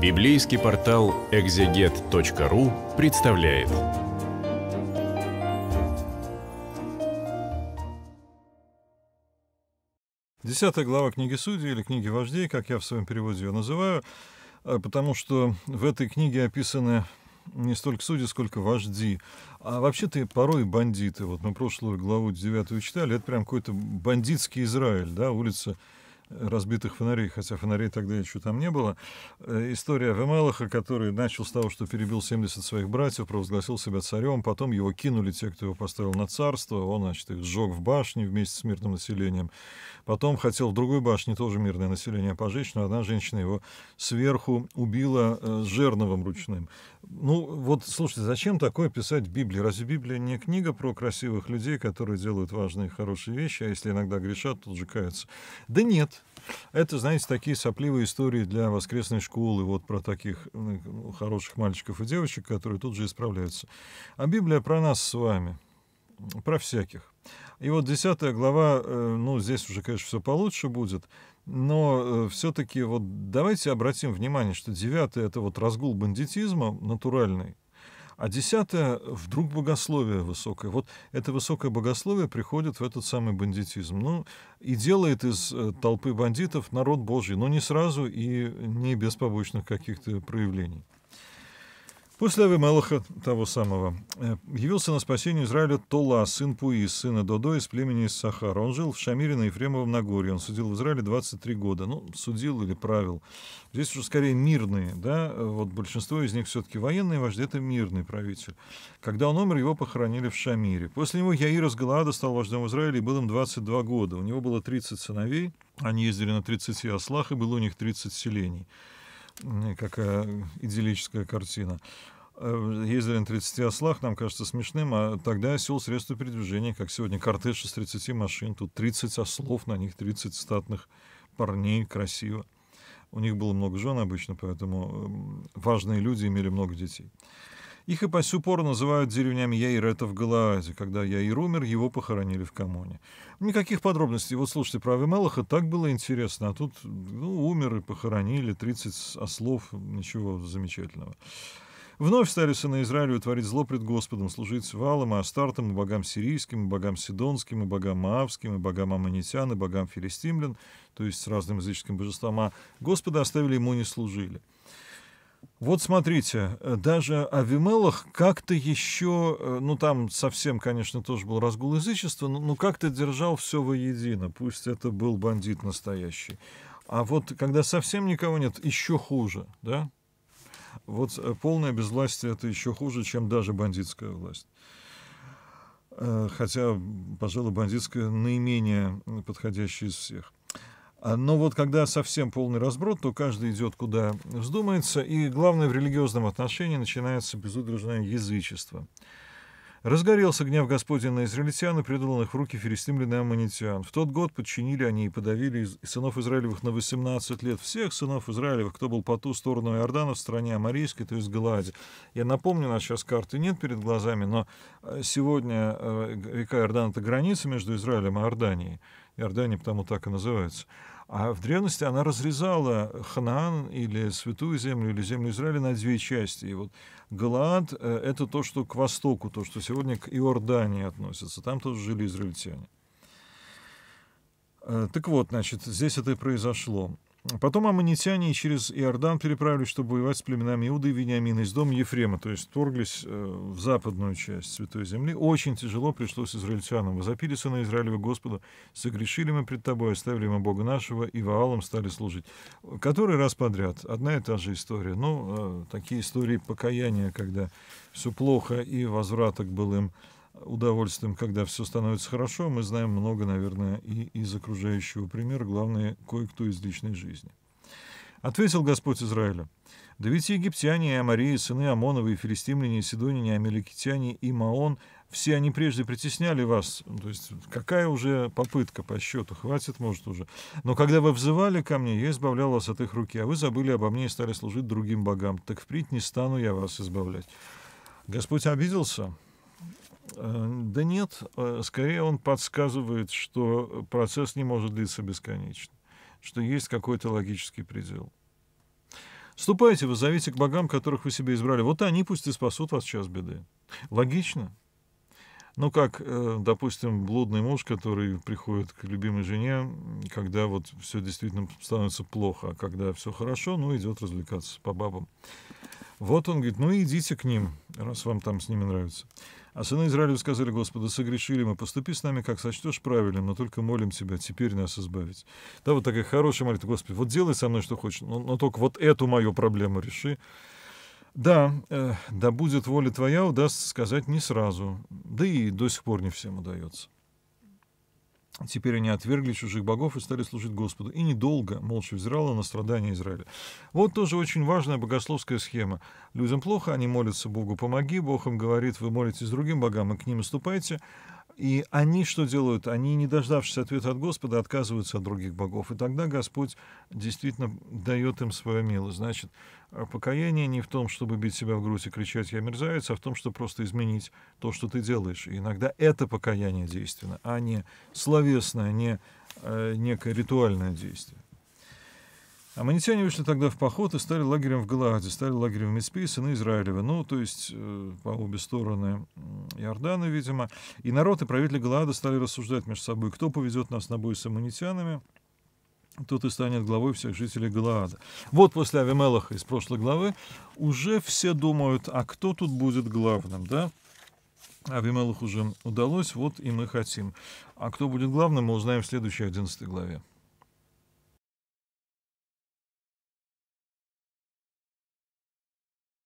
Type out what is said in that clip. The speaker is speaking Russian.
Библейский портал экзегет.ру представляет. Десятая глава книги Судей или книги Вождей, как я в своем переводе ее называю, э, потому что в этой книге описаны не столько судьи, сколько вожди. А вообще-то порой бандиты. Вот мы прошлую главу девятую читали, это прям какой-то бандитский Израиль, да, улица разбитых фонарей, хотя фонарей тогда еще там не было. Э, история Авемелаха, который начал с того, что перебил 70 своих братьев, провозгласил себя царем, потом его кинули те, кто его поставил на царство, он, значит, их сжег в башне вместе с мирным населением. Потом хотел в другой башне тоже мирное население пожечь, но одна женщина его сверху убила э, жерновым ручным. Ну, вот, слушайте, зачем такое писать в Библии? Разве Библия не книга про красивых людей, которые делают важные и хорошие вещи, а если иногда грешат, тут же каются? Да нет, это, знаете, такие сопливые истории для воскресной школы, вот про таких хороших мальчиков и девочек, которые тут же исправляются. А Библия про нас с вами, про всяких. И вот 10 глава, э, ну, здесь уже, конечно, все получше будет, но э, все-таки вот давайте обратим внимание, что 9 — это вот разгул бандитизма натуральный, а десятое — вдруг богословие высокое. Вот это высокое богословие приходит в этот самый бандитизм. Ну, и делает из э, толпы бандитов народ Божий, но не сразу и не без побочных каких-то проявлений. После Авимелаха того самого, э, явился на спасение Израиля Тола, сын Пуи сына Додо из племени Сахар. Он жил в Шамире на Ефремовом Нагорье. Он судил в Израиле 23 года. Ну, судил или правил. Здесь уже скорее мирные, да, вот большинство из них все-таки военные а вожди, это мирный правитель. Когда он умер, его похоронили в Шамире. После него Яир из Галаада стал вождем Израиля и был им 22 года. У него было 30 сыновей, они ездили на 30 ослах, и было у них 30 селений какая идиллическая картина. Э, Ездили на 30 ослах, нам кажется смешным, а тогда сел средство передвижения, как сегодня кортеж из 30 машин, тут 30 ослов, на них 30 статных парней, красиво. У них было много жен обычно, поэтому важные люди имели много детей. Их и по сю пору называют деревнями Яир. Это в Галаазе. Когда Яир умер, его похоронили в Камоне. Никаких подробностей. Вот слушайте, про Авимелаха так было интересно. А тут ну, умер и похоронили. 30 ослов. А ничего замечательного. Вновь стали сыны Израилю творить зло пред Господом, служить валам и астартам, и богам сирийским, и богам сидонским, и богам маавским, и богам аммонитян, и богам филистимлян, то есть с разным языческим божеством. а Господа оставили ему не служили. Вот смотрите, э, даже о как-то еще, э, ну там совсем, конечно, тоже был разгул язычества, но, но как-то держал все воедино, пусть это был бандит настоящий. А вот когда совсем никого нет, еще хуже, да? Вот э, полное безвластие это еще хуже, чем даже бандитская власть. Хотя, пожалуй, бандитская наименее подходящая из всех. А, но вот когда совсем полный разброд, то каждый идет куда вздумается, и главное в религиозном отношении начинается безудержное язычество. Разгорелся гнев Господень на израильтян и предал их в руки филистимлян и аммонитян. В тот год подчинили они и подавили сынов Израилевых на 18 лет. Всех сынов Израилевых, кто был по ту сторону Иордана в стране Амарийской, то есть Галаде. Я напомню, у нас сейчас карты нет перед глазами, но э, сегодня э, река Иордан — это граница между Израилем и Иорданией. Иордания потому так и называется. А в древности она разрезала Ханаан или Святую Землю, или Землю Израиля на две части. И вот Галаад э, — это то, что к востоку, то, что сегодня к Иордании относится. Там тоже жили израильтяне. Э, так вот, значит, здесь это и произошло. Потом аммонитяне через Иордан переправились, чтобы воевать с племенами Иуда и Вениамина из дома Ефрема, то есть вторглись э, в западную часть Святой Земли. Очень тяжело пришлось израильтянам. «Возопили сына Израилева Господа, согрешили мы пред тобой, оставили мы Бога нашего, и Ваалам стали служить». Который раз подряд. Одна и та же история. Ну, э, такие истории покаяния, когда все плохо и возврата к былым им удовольствием, когда все становится хорошо, мы знаем много, наверное, и из окружающего примера, главное, кое-кто из личной жизни. Ответил Господь Израилю, «Да ведь египтяне, и амарии, сыны Амоновы, и филистимляне, и сидонине, и амеликитяне, и Маон, все они прежде притесняли вас. То есть какая уже попытка по счету, хватит, может, уже. Но когда вы взывали ко мне, я избавлял вас от их руки, а вы забыли обо мне и стали служить другим богам. Так впредь не стану я вас избавлять». Господь обиделся, Э, да нет, э, скорее он подсказывает, что э, процесс не может длиться бесконечно, что есть какой-то логический предел. Ступайте, вызовите к богам, которых вы себе избрали. Вот они пусть и спасут вас сейчас беды. Логично. Ну, как, допустим, блудный муж, который приходит к любимой жене, когда вот все действительно становится плохо, а когда все хорошо, ну, идет развлекаться по бабам. Вот он говорит, ну, идите к ним, раз вам там с ними нравится. А сыны Израиля сказали, Господу: согрешили мы, поступи с нами, как сочтешь правильно, но только молим Тебя, теперь нас избавить. Да, вот такая хорошая молитва, Господи, вот делай со мной, что хочешь, но, но только вот эту мою проблему реши. Да, э, да будет воля Твоя, удастся сказать не сразу, да и до сих пор не всем удается. Теперь они отвергли чужих богов и стали служить Господу. И недолго молча взирала на страдания Израиля. Вот тоже очень важная богословская схема. Людям плохо, они молятся Богу «помоги», Бог им говорит «вы молитесь другим богам и к ним ступайте». И они что делают? Они, не дождавшись ответа от Господа, отказываются от других богов. И тогда Господь действительно дает им свою милость. Значит, э, покаяние не в том, чтобы бить себя в грудь и кричать «я мерзавец», а в том, чтобы просто изменить то, что ты делаешь. И иногда это покаяние действенно, а не словесное, не э, некое ритуальное действие. Аманитяне вышли тогда в поход и стали лагерем в Галааде, стали лагерем в Мицпе, на ну, Израилеве. Ну, то есть э, по обе стороны Иордана, видимо. И народ и правители Галаада стали рассуждать между собой, кто повезет нас на бой с аманитянами, тот и станет главой всех жителей Галаада. Вот после Авимелаха из прошлой главы уже все думают, а кто тут будет главным, да? Авимелах уже удалось, вот и мы хотим. А кто будет главным, мы узнаем в следующей 11 главе.